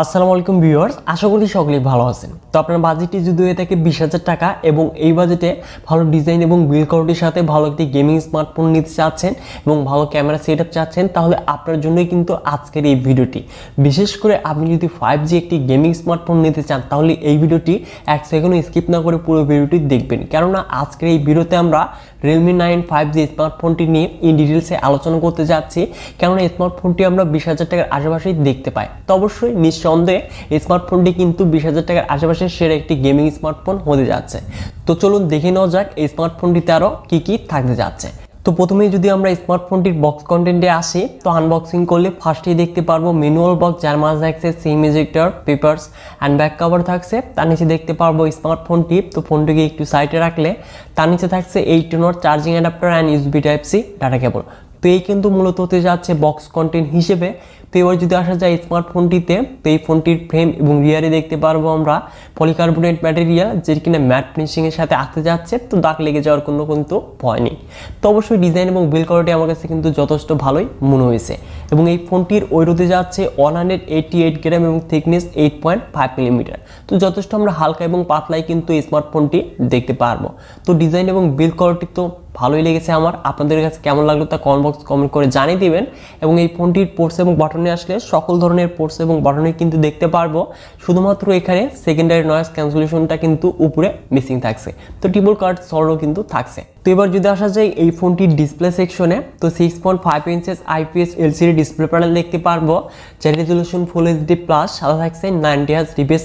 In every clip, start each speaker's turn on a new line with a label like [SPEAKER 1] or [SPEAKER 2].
[SPEAKER 1] আসসালামু আলাইকুম ভিউয়ার্স আশা করি সকলেই ভালো আছেন তো আপনার বাজেটটি যদি হয়ে থাকে বিশ হাজার টাকা এবং এই বাজেটে ভালো ডিজাইন এবং বিল কোয়ালিটির সাথে ভালো একটি গেমিং স্মার্টফোন নিতে চাচ্ছেন এবং ভালো ক্যামেরা সেট আপ চাচ্ছেন তাহলে আপনার জন্যই কিন্তু আজকের এই ভিডিওটি বিশেষ করে আপনি যদি ফাইভ জি একটি গেমিং স্মার্টফোন নিতে চান তাহলে এই ভিডিওটি এক সেকেন্ড স্কিপ না করে পুরো ভিডিওটি দেখবেন কেননা আজকের এই ভিডিওতে আমরা রিয়েলমি নাইন ফাইভ জি স্মার্টফোনটি নিয়ে ইন ডিটেলসে আলোচনা করতে যাচ্ছি কেননা স্মার্টফোনটি আমরা বিশ হাজার টাকার আশেপাশেই দেখতে পাই তো অবশ্যই নিশ্চয়ই নিঃসন্দেহে এই স্মার্টফোনটি কিন্তু বিশ হাজার টাকার আশেপাশে সেরা একটি গেমিং স্মার্টফোন হতে যাচ্ছে তো চলুন দেখে নেওয়া যাক এই স্মার্টফোনটিতে আরও কি কি থাকতে যাচ্ছে তো প্রথমেই যদি আমরা স্মার্টফোনটির বক্স কন্টেন্টে আসি তো আনবক্সিং করলে ফার্স্টেই দেখতে পারবো ম্যানুয়াল বক্স যার মাঝে থাকছে SIM ejector papers and back cover থাকছে তার নিচে দেখতে পারবো স্মার্টফোনটি তো ফোনটিকে একটু সাইডে রাখলে তার নিচে থাকছে eight note charging adapter and USB type C data cable তো এই কিন্তু মূলত হতে যাচ্ছে বক্স কন্টেন্ট হিসেবে তো এবার যদি আসা যায় স্মার্টফোনটিতে তো এই ফোনটির ফ্রেম এবং রিয়ারে দেখতে পারবো আমরা পলিকার্বোনেট ম্যাটেরিয়াল যে কিনা ম্যাট ফিনিশিংয়ের সাথে আসতে যাচ্ছে তো দাগ লেগে যাওয়ার কোনো কিন্তু ভয় নেই তো অবশ্যই ডিজাইন এবং বিল কোয়ালিটি আমার কাছে কিন্তু যথেষ্ট ভালোই মনে হয়েছে এবং এই ফোনটির ওই রোদে যাচ্ছে one hundred eighty eight gram এবং thickness eight point five millimetre তো যথেষ্ট আমরা হালকা এবং পাতলায় কিন্তু এই স্মার্টফোনটি দেখতে পারবো তো ডিজাইন এবং বিল কোয়ালিটি তো ভালোই লেগেছে আমার আপনাদের কাছে কেমন লাগলো তা কমেন্ট বক্স কমেন্ট করে জানিয়ে দিবেন এবং এই ফোনটির পোর্টস এবং বাটনে আসলে সকল ধরনের পোর্টস এবং বাটনে কিন্তু দেখতে পারবো শুধুমাত্র এখানে সেকেন্ডারি নয়েস ক্যান্সুলেশনটা কিন্তু উপরে মিসিং থাকছে তো টিবল কার্ড সরও কিন্তু থাকছে তো এবার যদি আসা যায় এই ফোনটির ডিসপ্লে সেকশনে তো six point five inches IPS LCD display panel দেখতে পারবো যার রেজলিউশন ফুল এইচডি প্লাস সাদা থাকছে নাইনটি হাজ refresh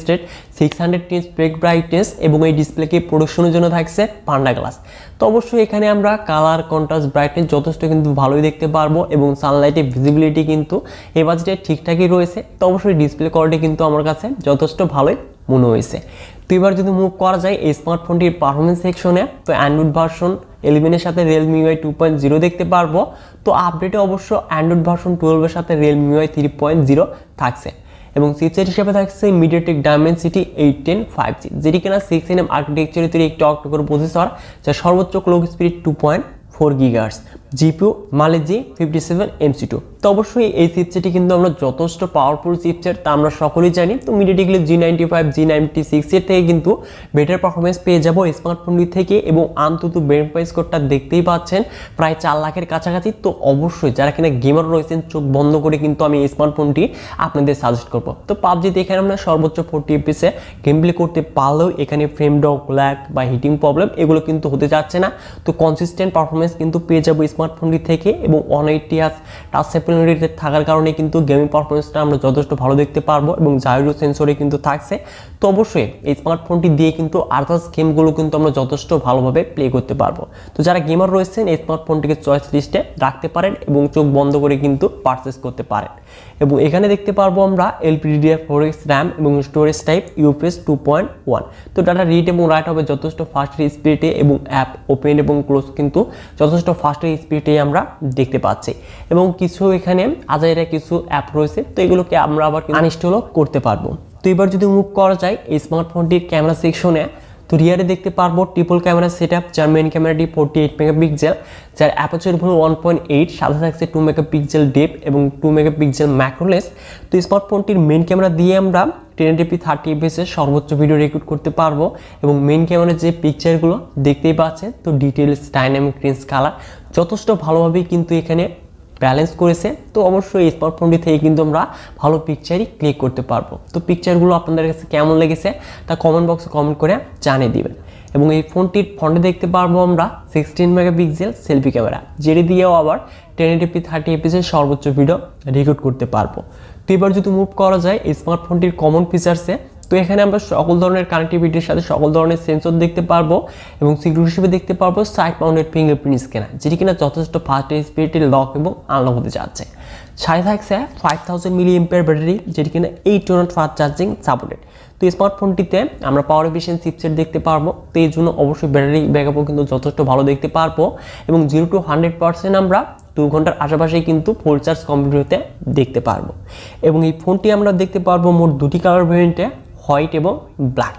[SPEAKER 1] six hundred nits peak brightness এবং এই ডিসপ্লেকে প্রোডাকশনের জন্য থাকছে পান্ডা গ্লাস তো অবশ্যই এখানে আমরা কালার কন্ট্রাস্ট ব্রাইটনেস যথেষ্ট কিন্তু ভালোই দেখতে পারবো এবং সানলাইটের ভিজিবিলিটি কিন্তু এ বাজেটে ঠিকঠাকই রয়েছে তো অবশ্যই ডিসপ্লে কোয়ালিটি কিন্তু আমার কাছে যথেষ্ট ভালোই মনে হয়েছে তো এবার যদি মুভ করা যায় এই স্মার্টফোনটির পারফরমেন্স সেকশনে তো অ্যান্ড্রয়েড ভার্সন এলিভেনের সাথে Realme UI two point zero দেখতে পারবো তো আপডেটে অবশ্য অ্যান্ড্রয়েড ভার্সন টুয়েলভের সাথে Realme UI three point zero থাকছে এবং চিপসেট হিসেবে থাকছে মিডিয়াটেক সিটি এইট টেন ফাইভ জি যেটি কিনা সিক্স এন এম আর্কিটেকচারের তৈরি একটি অক্টোকর প্রসেসর যা সর্বোচ্চ clock speed two point four gigahertz GPU Mali G fifty seven MC two তো অবশ্যই এই চিপসেটি কিন্তু আমরা যথেষ্ট পাওয়ারফুল চিপসেট তা আমরা সকলেই জানি তো MediaTek Helio G ninety five G ninety সিক্সের থেকে কিন্তু বেটার পারফরমেন্স পেয়ে যাবো স্মার্টফোনটি থেকে এবং অন্তত ব্র্যান্ড প্রাইস কোডটা দেখতেই পাচ্ছেন প্রায় চার লাখের কাছাকাছি তো অবশ্যই যারা কিনা গেমার রয়েছেন চোখ বন্ধ করে কিন্তু আমি এই স্মার্টফোনটি আপনাদের সাজেস্ট করবো তো পাবজিতে এখানে আমরা সর্বোচ্চ ফোরটি এফপিসে গেম প্লে করতে পারলেও এখানে ফ্রেম ডক ল্যাক বা হিটিং প্রবলেম এগুলো কিন্তু হতে যাচ্ছে না তো কনসিস্টেন্ট পারফরমেন্স পারফরমেন্স কিন্তু পেয়ে যাবো স্মার্টফোনটি থেকে এবং ওয়ান এইটটি আস টাচ সেপেলিটি থাকার কারণে কিন্তু গেমিং পারফরমেন্সটা আমরা যথেষ্ট ভালো দেখতে পারবো এবং জায়রো সেন্সরে কিন্তু থাকছে তো অবশ্যই এই স্মার্টফোনটি দিয়ে কিন্তু আদার্স গেমগুলো কিন্তু আমরা যথেষ্ট ভালোভাবে প্লে করতে পারবো তো যারা গেমার রয়েছেন এই স্মার্টফোনটিকে চয়েস লিস্টে রাখতে পারেন এবং চোখ বন্ধ করে কিন্তু পারচেস করতে পারেন এবং এখানে দেখতে পারবো আমরা এলপিডিডিএফ ফোর এক্স র্যাম এবং storage type UFS two point one তো ডাটা রিড এবং রাইট হবে যথেষ্ট ফাস্ট স্পিডে এবং অ্যাপ ওপেন এবং ক্লোজ কিন্তু যথেষ্ট ফাস্টের স্পিডে আমরা দেখতে পাচ্ছি এবং কিছু এখানে আজাইরে কিছু অ্যাপ রয়েছে তো এগুলোকে আমরা আবার আনইনস্টলও করতে পারবো তো এবার যদি মুভ করা যায় এই স্মার্টফোনটির ক্যামেরা সেকশনে তো রিয়ারে দেখতে পারবো ট্রিপল ক্যামেরা সেট আপ যার মেন ক্যামেরাটি ফোরটি এইট মেগাপিক্সেল যার অ্যাপারচার ভুল ওয়ান পয়েন্ট এইট সাথে থাকছে টু মেগাপিক্সেল ডেপ এবং টু মেগাপিক্সেল ম্যাক্রোলেস তো স্মার্টফোনটির মেন ক্যামেরা দিয়ে আমরা টেন এটিপি থার্টি এফএসে সর্বোচ্চ ভিডিও রেকর্ড করতে পারবো এবং মেন ক্যামেরার যে পিকচারগুলো দেখতেই পাচ্ছেন তো ডিটেলস ডাইনামিক রেঞ্জ কালার যথেষ্ট ভালোভাবেই কিন্তু এখানে ব্যালেন্স করেছে তো অবশ্যই স্মার্টফোনটি থেকে কিন্তু আমরা ভালো পিকচারই ক্লিক করতে পারবো তো পিকচারগুলো আপনাদের কাছে কেমন লেগেছে তা কমেন্ট বক্সে কমেন্ট করে জানিয়ে দিবেন এবং এই ফোনটির ফ্রন্টে দেখতে পারবো আমরা সিক্সটিন মেগাপিক্সেল সেলফি ক্যামেরা যেটি দিয়েও আবার টেন এটিপি থার্টি এপিসের সর্বোচ্চ ভিডিও রেকর্ড করতে পারবো তো এবার যদি মুভ করা যায় এই স্মার্টফোনটির কমন ফিচার্সে তো এখানে আমরা সকল ধরনের কানেক্টিভিটির সাথে সকল ধরনের সেন্সর দেখতে পারবো এবং সিকিউরিটি হিসেবে দেখতে পারবো সাইড মাউন্টেড ফিঙ্গারপ্রিন্ট স্ক্যানার যেটি কিনা যথেষ্ট ফাস্ট স্পিডে লক এবং আনলক হতে যাচ্ছে সাথে থাকছে five thousand milli ampere battery যেটি কিনা eight one fast charging supported তো এই স্মার্টফোনটিতে আমরা পাওয়ার এফিসিয়েন্ট চিপসেট দেখতে পারবো তো এই জন্য অবশ্যই ব্যাটারি ব্যাকআপও কিন্তু যথেষ্ট ভালো দেখতে পারবো এবং জিরো টু হান্ড্রেড পার্সেন্ট আমরা দু ঘন্টার আশেপাশেই কিন্তু ফোর চার্জ কমপ্লিট হতে দেখতে পারবো এবং এই ফোনটি আমরা দেখতে পারবো মোট দুটি কালার ভেরিয়েন্টে হোয়াইট এবং ব্ল্যাক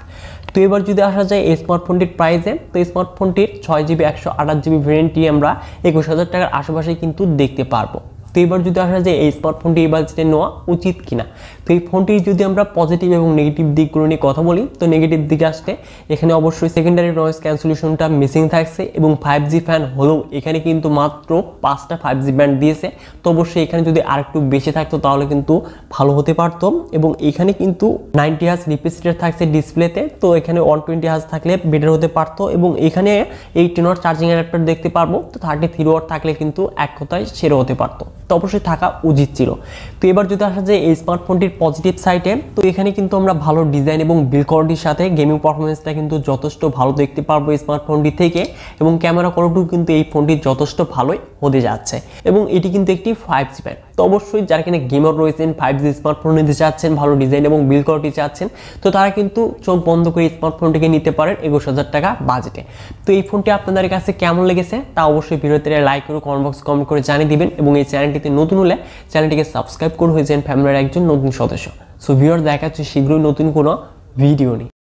[SPEAKER 1] তো এবার যদি আসা যায় এই স্মার্টফোনটির প্রাইসে তো স্মার্টফোনটির ছয় জিবি একশো আঠাশ জিবি ভেরিয়েন্টটি আমরা একুশ হাজার টাকার আশেপাশে কিন্তু দেখতে পারবো তো এবার যদি আসা যায় এই স্মার্টফোনটি এই বাজেটে নেওয়া উচিত কিনা তো এই ফোনটি যদি আমরা পজিটিভ এবং নেগেটিভ দিকগুলো নিয়ে কথা বলি তো নেগেটিভ দিকে আসতে এখানে অবশ্যই সেকেন্ডারি নয়েস ক্যান্সুলেশনটা মিসিং থাকছে এবং ফাইভ জি ফ্যান হলেও এখানে কিন্তু মাত্র পাঁচটা ফাইভ জি ব্যান্ড দিয়েছে তো অবশ্যই এখানে যদি আর একটু বেশি থাকতো তাহলে কিন্তু ভালো হতে পারত এবং এখানে কিন্তু নাইনটি হাজ রিপিসিটার থাকছে ডিসপ্লেতে তো এখানে ওয়ান টোয়েন্টি হাজ থাকলে বেটার হতে পারতো এবং এখানে এই টেন চার্জিং অ্যাডাপ্টার দেখতে পারবো তো থার্টি থ্রি ওয়ার থাকলে কিন্তু এক কথায় সেরে হতে পারতো তো অবশ্যই থাকা উচিত ছিল তো এবার যদি আসা যায় এই স্মার্টফোনটির পজিটিভ সাইটে তো এখানে কিন্তু আমরা ভালো ডিজাইন এবং বিল কোয়ালিটির সাথে গেমিং পারফরমেন্সটা কিন্তু যথেষ্ট ভালো দেখতে পারবো এই স্মার্টফোনটি থেকে এবং ক্যামেরা কোয়ালিটিও কিন্তু এই ফোনটি যথেষ্ট ভালোই হতে যাচ্ছে এবং এটি কিন্তু একটি ফাইভ জি ব্যান্ড তো অবশ্যই যারা কিনা গেমার রয়েছেন ফাইভ জি স্মার্টফোন নিতে চাচ্ছেন ভালো ডিজাইন এবং বিল কোয়ালিটি চাচ্ছেন তো তারা কিন্তু চোখ বন্ধ করে স্মার্টফোনটিকে নিতে পারেন একুশ হাজার টাকা বাজেটে তো এই ফোনটি আপনাদের কাছে কেমন লেগেছে তা অবশ্যই ভিডিওতে লাইক করে কমেন্ট বক্স কমেন্ট করে জানিয়ে দিবেন এবং এই চ্যানেলটি চ্যানেলটিতে নতুন হলে চ্যানেলটিকে সাবস্ক্রাইব করে হয়েছেন ফ্যামিলির একজন নতুন সদস্য সো ভিওর দেখাচ্ছে শীঘ্রই নতুন কোনো ভিডিও নিয়ে